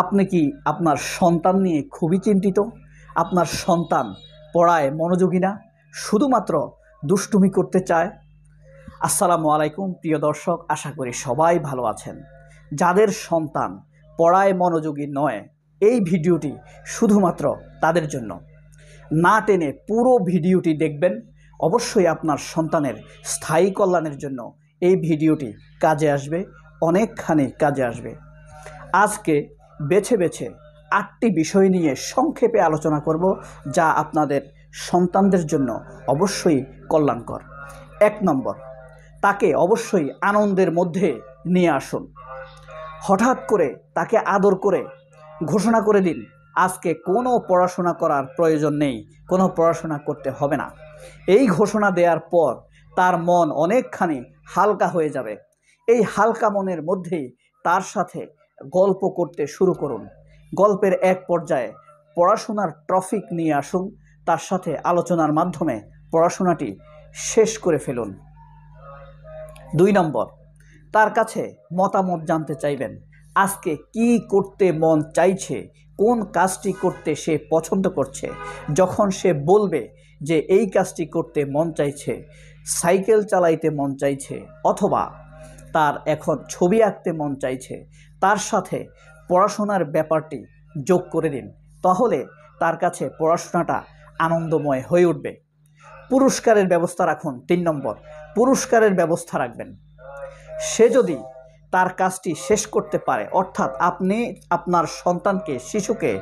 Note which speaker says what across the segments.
Speaker 1: আপনি কি আপনার সন্তান নিয়ে খুবই চিন্তিত আপনার সন্তান পড়ায় মনোযোগী না শুধুমাত্র দুষ্টুমি করতে চায় আসসালামু আলাইকুম প্রিয় দর্শক আশা করি সবাই ভালো আছেন যাদের সন্তান পড়ায় মনোযোগী নয় এই ভিডিওটি শুধুমাত্র তাদের জন্য না টেনে পুরো ভিডিওটি দেখবেন অবশ্যই আপনার সন্তানের স্থায়ী কল্যাণের জন্য এই ভিডিওটি কাজে আসবে অনেকখানি কাজে আসবে আজকে বেছে বেছে আটটি বিষয় নিয়ে সংক্ষেপে আলোচনা করব যা আপনাদের সন্তানদের জন্য অবশ্যই কল্যাণকর এক নম্বর তাকে অবশ্যই আনন্দের মধ্যে নিয়ে আসুন হঠাৎ করে তাকে আদর করে ঘোষণা করে দিন আজকে কোনো পড়াশোনা করার প্রয়োজন নেই কোনো পড়াশোনা করতে হবে না এই ঘোষণা দেওয়ার পর তার মন অনেকখানি হালকা হয়ে যাবে এই হালকা মনের মধ্যেই তার সাথে গল্প করতে শুরু করুন গল্পের এক পর্যায়ে পড়াশোনার ট্রফিক নিয়ে আসুন তার সাথে আলোচনার মাধ্যমে পড়াশোনাটি শেষ করে ফেলুন দুই নম্বর তার কাছে মতামত জানতে চাইবেন আজকে কি করতে মন চাইছে কোন কাজটি করতে সে পছন্দ করছে যখন সে বলবে যে এই কাজটি করতে মন চাইছে সাইকেল চালাইতে মন চাইছে অথবা তার এখন ছবি আঁকতে মন চাইছে তার সাথে পড়াশোনার ব্যাপারটি যোগ করে দিন তাহলে তার কাছে পড়াশোনাটা আনন্দময় হয়ে উঠবে পুরস্কারের ব্যবস্থা রাখুন তিন নম্বর পুরস্কারের ব্যবস্থা রাখবেন সে যদি তার কাজটি শেষ করতে পারে অর্থাৎ আপনি আপনার সন্তানকে শিশুকে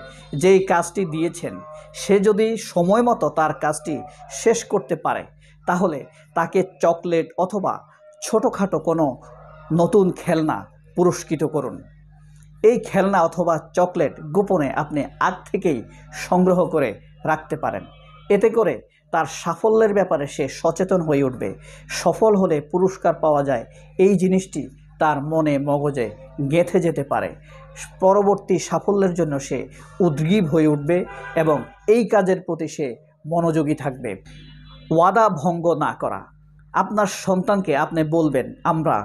Speaker 1: যেই কাজটি দিয়েছেন সে যদি সময় মতো তার কাজটি শেষ করতে পারে তাহলে তাকে চকলেট অথবা ছোটোখাটো কোনো নতুন খেলনা পুরস্কৃত করুন এই খেলনা অথবা চকলেট গোপনে আপনি আগ থেকেই সংগ্রহ করে রাখতে পারেন এতে করে তার সাফল্যের ব্যাপারে সে সচেতন হয়ে উঠবে সফল হলে পুরস্কার পাওয়া যায় এই জিনিসটি তার মনে মগজে গেঁথে যেতে পারে পরবর্তী সাফল্যের জন্য সে উদ্গীব হয়ে উঠবে এবং এই কাজের প্রতি সে মনোযোগী থাকবে ওয়াদা ভঙ্গ না করা আপনার সন্তানকে আপনি বলবেন আমরা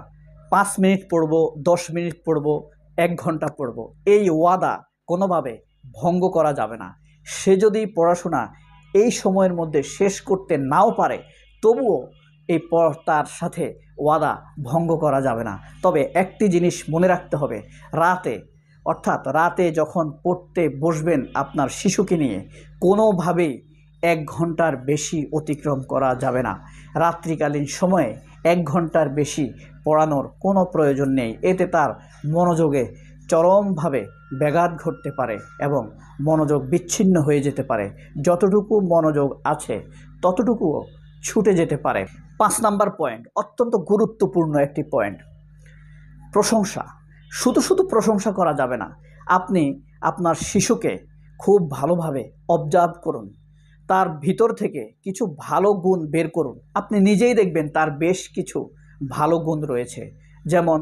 Speaker 1: পাঁচ মিনিট পড়ব দশ মিনিট পড়ব এক ঘন্টা পড়ব এই ওয়াদা কোনোভাবে ভঙ্গ করা যাবে না সে যদি পড়াশোনা এই সময়ের মধ্যে শেষ করতে নাও পারে তবুও এই তার সাথে ওয়াদা ভঙ্গ করা যাবে না তবে একটি জিনিস মনে রাখতে হবে রাতে অর্থাৎ রাতে যখন পড়তে বসবেন আপনার শিশুকে নিয়ে কোনোভাবেই এক ঘন্টার বেশি অতিক্রম করা যাবে না রাত্রিকালীন সময়ে এক ঘন্টার বেশি পড়ানোর কোনো প্রয়োজন নেই এতে তার মনোযোগে চরমভাবে ব্যাঘাত ঘটতে পারে এবং মনোযোগ বিচ্ছিন্ন হয়ে যেতে পারে যতটুকু মনোযোগ আছে ততটুকুও ছুটে যেতে পারে পাঁচ নাম্বার পয়েন্ট অত্যন্ত গুরুত্বপূর্ণ একটি পয়েন্ট প্রশংসা শুধু শুধু প্রশংসা করা যাবে না আপনি আপনার শিশুকে খুব ভালোভাবে অবজার্ভ করুন তার ভিতর থেকে কিছু ভালো গুণ বের করুন আপনি নিজেই দেখবেন তার বেশ কিছু ভালো গুণ রয়েছে যেমন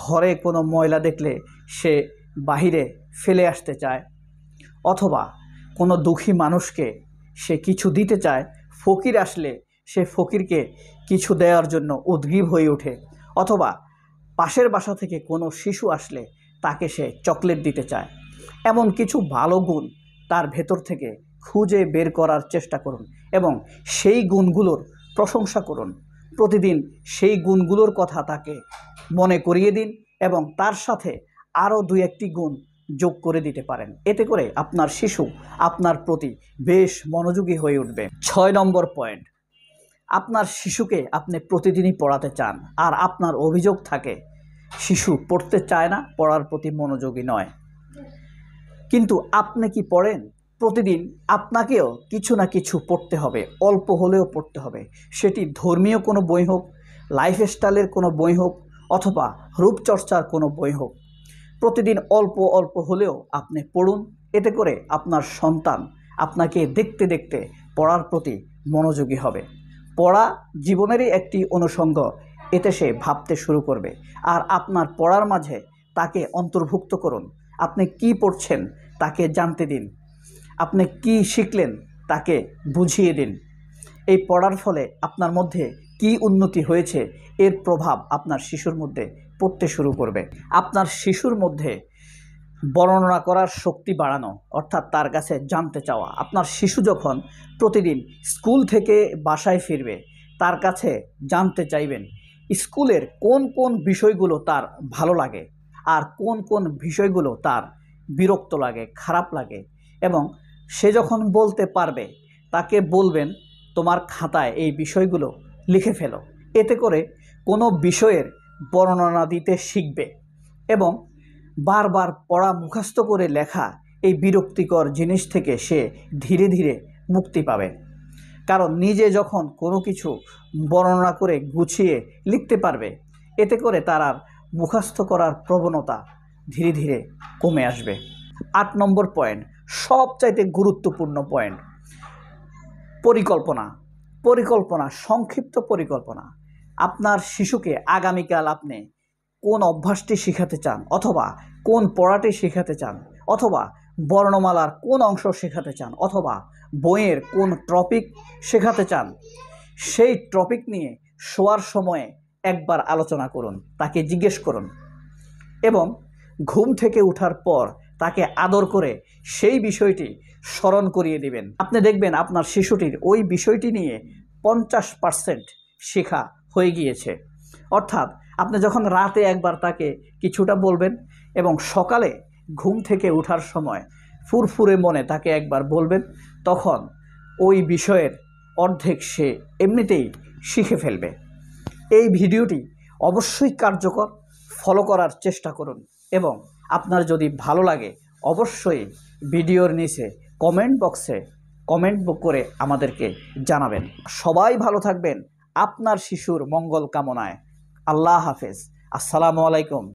Speaker 1: ঘরে কোনো ময়লা দেখলে সে বাহিরে ফেলে আসতে চায় অথবা কোনো দুঃখী মানুষকে সে কিছু দিতে চায় ফকির আসলে সে ফকিরকে কিছু দেওয়ার জন্য উদ্গ্রীব হয়ে ওঠে অথবা পাশের বাসা থেকে কোনো শিশু আসলে তাকে সে চকলেট দিতে চায় এমন কিছু ভালো গুণ তার ভেতর থেকে খুঁজে বের করার চেষ্টা করুন এবং সেই গুণগুলোর প্রশংসা করুন প্রতিদিন সেই গুণগুলোর কথা তাকে মনে করিয়ে দিন এবং তার সাথে আরও দু একটি গুণ যোগ করে দিতে পারেন এতে করে আপনার শিশু আপনার প্রতি বেশ মনোযোগী হয়ে উঠবে ছয় নম্বর পয়েন্ট আপনার শিশুকে আপনি প্রতিদিনই পড়াতে চান আর আপনার অভিযোগ থাকে শিশু পড়তে চায় না পড়ার প্রতি মনোযোগী নয় কিন্তু আপনি কি পড়েন প্রতিদিন আপনাকেও কিছু না কিছু পড়তে হবে অল্প হলেও পড়তে হবে সেটি ধর্মীয় কোনো বই হোক লাইফস্টাইলের কোনো বই হোক অথবা রূপচর্চার কোনো বই হোক প্রতিদিন অল্প অল্প হলেও আপনি পড়ুন এতে করে আপনার সন্তান আপনাকে দেখতে দেখতে পড়ার প্রতি মনোযোগী হবে পড়া জীবনেরই একটি অনুষঙ্গ এতে সে ভাবতে শুরু করবে আর আপনার পড়ার মাঝে তাকে অন্তর্ভুক্ত করুন আপনি কি পড়ছেন তাকে জানতে দিন আপনি কি শিখলেন তাকে বুঝিয়ে দিন এই পড়ার ফলে আপনার মধ্যে কি উন্নতি হয়েছে এর প্রভাব আপনার শিশুর মধ্যে পড়তে শুরু করবে আপনার শিশুর মধ্যে বর্ণনা করার শক্তি বাড়ানো অর্থাৎ তার কাছে জানতে চাওয়া আপনার শিশু যখন প্রতিদিন স্কুল থেকে বাসায় ফিরবে তার কাছে জানতে চাইবেন স্কুলের কোন কোন বিষয়গুলো তার ভালো লাগে আর কোন কোন বিষয়গুলো তার বিরক্ত লাগে খারাপ লাগে এবং সে যখন বলতে পারবে তাকে বলবেন তোমার খাতায় এই বিষয়গুলো লিখে ফেলো এতে করে কোনো বিষয়ের বর্ণনা দিতে শিখবে এবং বারবার পড়া মুখস্থ করে লেখা এই বিরক্তিকর জিনিস থেকে সে ধীরে ধীরে মুক্তি পাবে কারণ নিজে যখন কোনো কিছু বর্ণনা করে গুছিয়ে লিখতে পারবে এতে করে তার আর মুখস্থ করার প্রবণতা ধীরে ধীরে কমে আসবে আট নম্বর পয়েন্ট সবচাইতে গুরুত্বপূর্ণ পয়েন্ট পরিকল্পনা পরিকল্পনা সংক্ষিপ্ত পরিকল্পনা আপনার শিশুকে আগামীকাল আপনি কোন অভ্যাসটি শেখাতে চান অথবা কোন পড়াটি শেখাতে চান অথবা বর্ণমালার কোন অংশ শেখাতে চান অথবা বইয়ের কোন টপিক শেখাতে চান সেই টপিক নিয়ে শোয়ার সময়ে একবার আলোচনা করুন তাকে জিজ্ঞেস করুন এবং ঘুম থেকে ওঠার পর তাকে আদর করে সেই বিষয়টি স্মরণ করিয়ে দিবেন আপনি দেখবেন আপনার শিশুটির ওই বিষয়টি নিয়ে পঞ্চাশ পার্সেন্ট শেখা হয়ে গিয়েছে অর্থাৎ আপনি যখন রাতে একবার তাকে কিছুটা বলবেন এবং সকালে ঘুম থেকে ওঠার সময় ফুরফুরে মনে তাকে একবার বলবেন তখন ওই বিষয়ের অর্ধেক সে এমনিতেই শিখে ফেলবে এই ভিডিওটি অবশ্যই কার্যকর ফলো করার চেষ্টা করুন এবং আপনার যদি ভালো লাগে অবশ্যই ভিডিওর নিচে কমেন্ট বক্সে কমেন্ট করে আমাদেরকে জানাবেন সবাই ভালো থাকবেন আপনার শিশুর মঙ্গল কামনায় আল্লাহ হাফেজ আসসালামু আলাইকুম